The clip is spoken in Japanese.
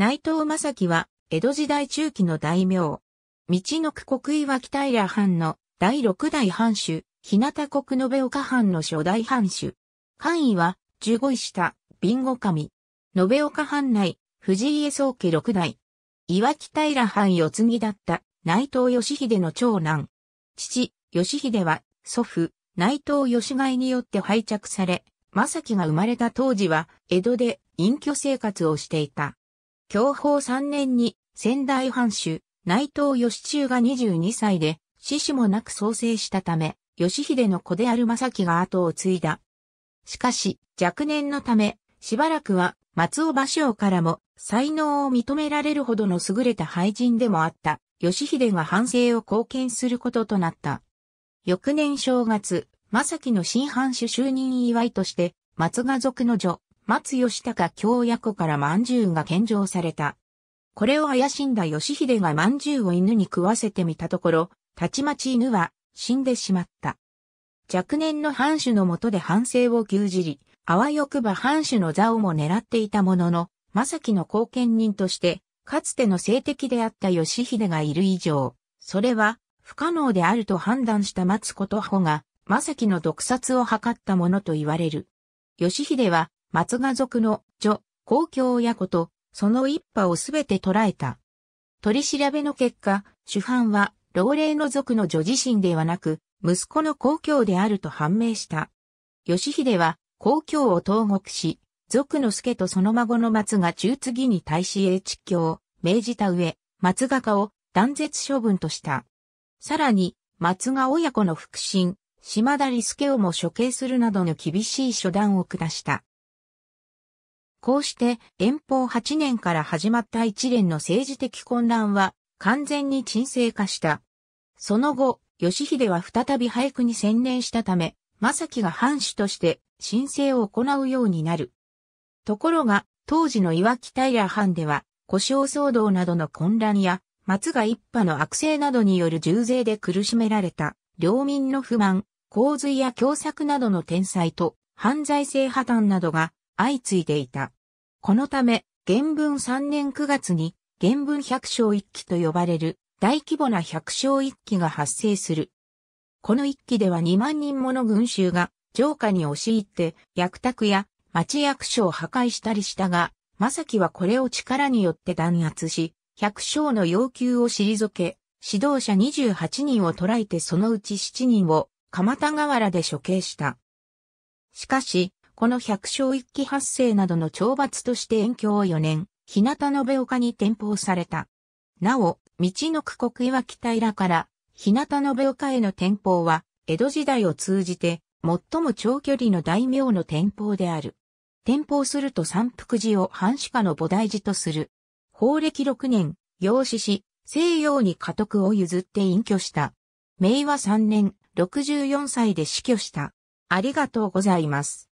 内藤正樹は、江戸時代中期の大名。道の区国岩北平藩の第六代藩主、日向国延岡藩の初代藩主。官位は、十五位下、貧 i 神。延岡藩内、藤家宗家六代。岩北平藩四継ぎだった内藤義秀の長男。父、義秀は、祖父、内藤義貝によって廃着され、正樹が生まれた当時は、江戸で隠居生活をしていた。享保3年に仙台藩主内藤義中が22歳で死死もなく創生したため、義秀の子である正樹が後を継いだ。しかし若年のため、しばらくは松尾芭蕉からも才能を認められるほどの優れた俳人でもあった、義秀が反省を貢献することとなった。翌年正月、正樹の新藩主就任祝いとして、松賀族の女、松義高京役から饅頭が献上された。これを怪しんだ義秀が饅頭を犬に食わせてみたところ、たちまち犬は死んでしまった。若年の藩主のもとで反省を牛耳り、あわよくば藩主の座をも狙っていたものの、正樹の後見人として、かつての政敵であった義秀がいる以上、それは不可能であると判断した松子とほが、正樹の毒殺を図ったものと言われる。義秀は松賀族の女、公共親子と、その一派をすべて捉えた。取り調べの結果、主犯は、老齢の族の女自身ではなく、息子の公共であると判明した。義秀は、公共を投獄し、族の助とその孫の松が中継ぎに対し英知教を命じた上、松賀家を断絶処分とした。さらに、松賀親子の腹心、島田利助をも処刑するなどの厳しい処断を下した。こうして遠方8年から始まった一連の政治的混乱は完全に沈静化した。その後、義秀は再び俳句に専念したため、正木が藩主として申請を行うようになる。ところが、当時の岩木平藩では、故障騒動などの混乱や、松が一派の悪性などによる重税で苦しめられた、領民の不満、洪水や凶作などの天災と、犯罪性破綻などが相次いでいた。このため、元文3年9月に、元文百姓一揆と呼ばれる大規模な百姓一揆が発生する。この一揆では2万人もの群衆が城下に押し入って役宅や町役所を破壊したりしたが、正木はこれを力によって弾圧し、百姓の要求を退け、指導者28人を捕らえてそのうち7人を鎌田河原で処刑した。しかし、この百姓一揆発生などの懲罰として延教4年、日向延岡に転封された。なお、道の区国岩北平から、日向延岡への転封は、江戸時代を通じて、最も長距離の大名の転封である。転封すると三福寺を半死下の菩提寺とする。法暦6年、養子し、西洋に家督を譲って隠居した。明和3年、64歳で死去した。ありがとうございます。